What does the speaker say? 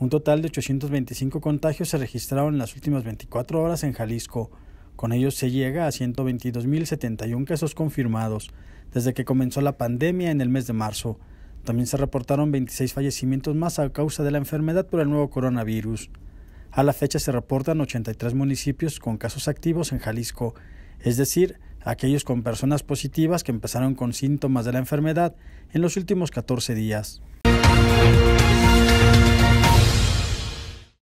Un total de 825 contagios se registraron en las últimas 24 horas en Jalisco. Con ellos se llega a 122.071 casos confirmados desde que comenzó la pandemia en el mes de marzo. También se reportaron 26 fallecimientos más a causa de la enfermedad por el nuevo coronavirus. A la fecha se reportan 83 municipios con casos activos en Jalisco, es decir, aquellos con personas positivas que empezaron con síntomas de la enfermedad en los últimos 14 días.